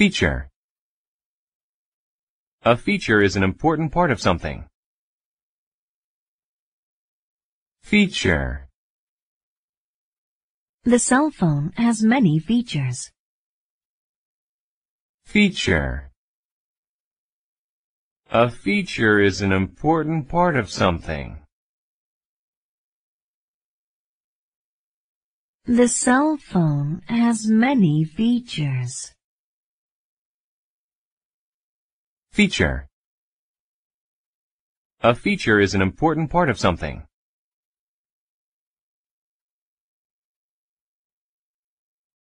Feature A feature is an important part of something. Feature The cell phone has many features. Feature A feature is an important part of something. The cell phone has many features. Feature A feature is an important part of something.